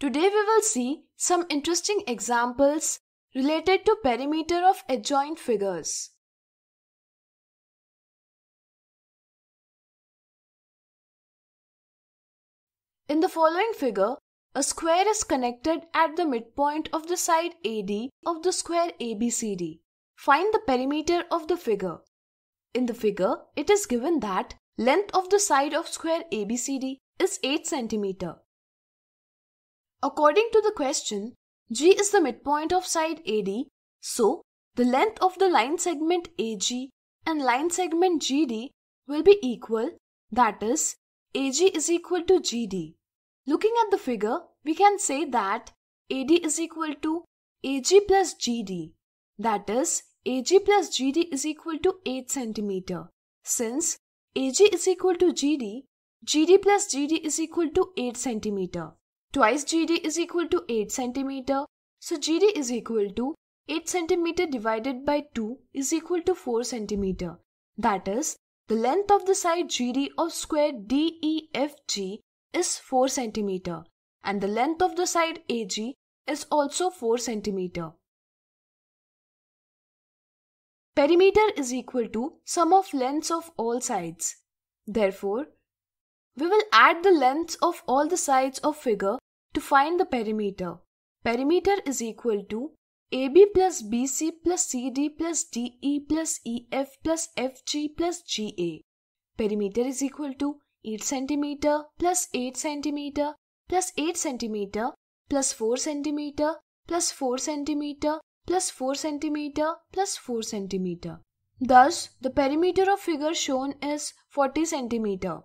Today we will see some interesting examples related to perimeter of adjoint figures. In the following figure, a square is connected at the midpoint of the side AD of the square ABCD. Find the perimeter of the figure. In the figure, it is given that length of the side of square ABCD is 8 centimeter. According to the question, G is the midpoint of side AD, so the length of the line segment AG and line segment GD will be equal, that is, AG is equal to GD. Looking at the figure, we can say that AD is equal to AG plus GD, that is, AG plus GD is equal to 8 cm. Since AG is equal to GD, GD plus GD is equal to 8 cm. Twice GD is equal to 8 cm. So GD is equal to 8 cm divided by 2 is equal to 4 cm. That is, the length of the side GD of square DEFG is 4 cm and the length of the side AG is also 4 cm. Perimeter is equal to sum of lengths of all sides. Therefore, we will add the lengths of all the sides of figure to find the perimeter, perimeter is equal to AB plus BC plus CD plus DE plus EF plus FG plus GA. Perimeter is equal to 8 cm plus 8 cm plus 8 cm plus 4 cm plus 4 cm plus 4 cm plus 4 cm. Thus, the perimeter of figure shown is 40 cm.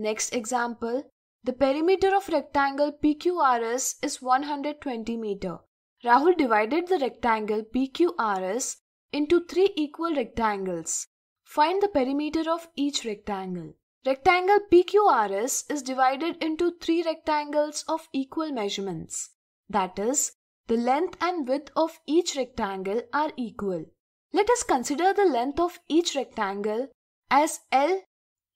Next example, the perimeter of rectangle PQRS is 120 meter. Rahul divided the rectangle PQRS into three equal rectangles. Find the perimeter of each rectangle. Rectangle PQRS is divided into three rectangles of equal measurements. That is, the length and width of each rectangle are equal. Let us consider the length of each rectangle as L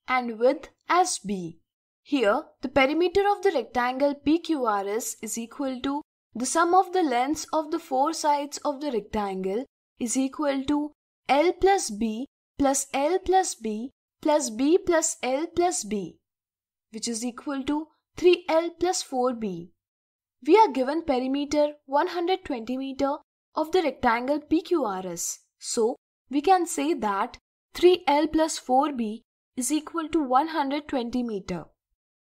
and width as b. Here, the perimeter of the rectangle PQRS is equal to the sum of the lengths of the four sides of the rectangle is equal to L plus B plus L plus B plus B plus L plus B, which is equal to 3L plus 4B. We are given perimeter 120 meter of the rectangle PQRS. So, we can say that 3L plus 4B is equal to 120 meter.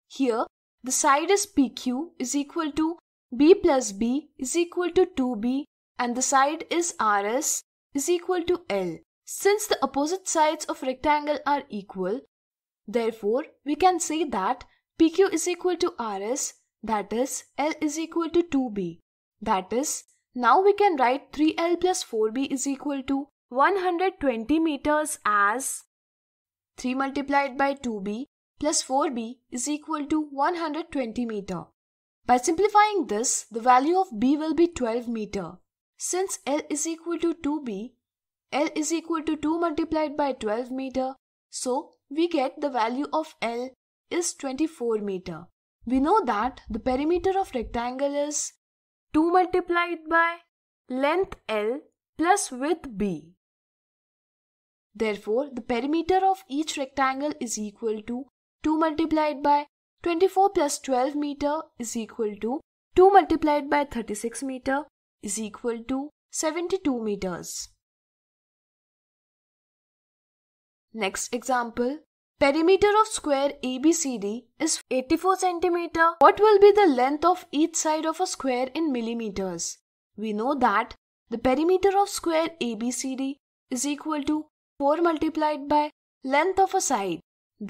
Here, the side is PQ is equal to B plus B is equal to 2B and the side is RS is equal to L. Since the opposite sides of rectangle are equal, therefore we can say that PQ is equal to RS that is L is equal to 2B. That is, now we can write 3L plus 4B is equal to 120 meters as 3 multiplied by 2b plus 4b is equal to 120 meter. By simplifying this, the value of b will be 12 meter. Since L is equal to 2b, L is equal to 2 multiplied by 12 meter, so we get the value of L is 24 meter. We know that the perimeter of rectangle is 2 multiplied by length L plus width B. Therefore, the perimeter of each rectangle is equal to 2 multiplied by 24 plus 12 meter is equal to 2 multiplied by 36 meter is equal to 72 meters. Next example. Perimeter of square ABCD is 84 centimeter. What will be the length of each side of a square in millimeters? We know that the perimeter of square ABCD is equal to 4 multiplied by length of a side.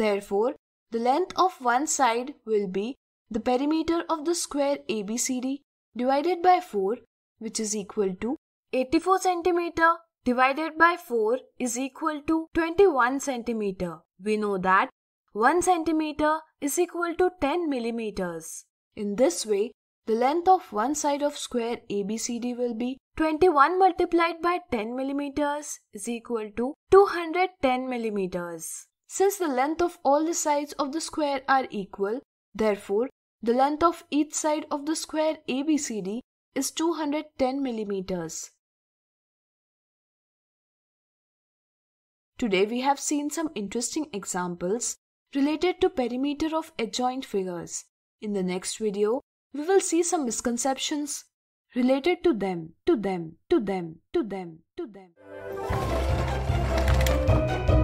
Therefore, the length of one side will be the perimeter of the square ABCD divided by 4 which is equal to 84 centimeter divided by 4 is equal to 21 centimeter. We know that 1 centimeter is equal to 10 millimeters. In this way, the length of one side of square ABCD will be 21 multiplied by 10 millimeters is equal to 210 millimeters. Since the length of all the sides of the square are equal, therefore the length of each side of the square ABCD is 210 millimeters. Today we have seen some interesting examples related to perimeter of adjoint figures. In the next video, we will see some misconceptions related to them, to them, to them, to them, to them.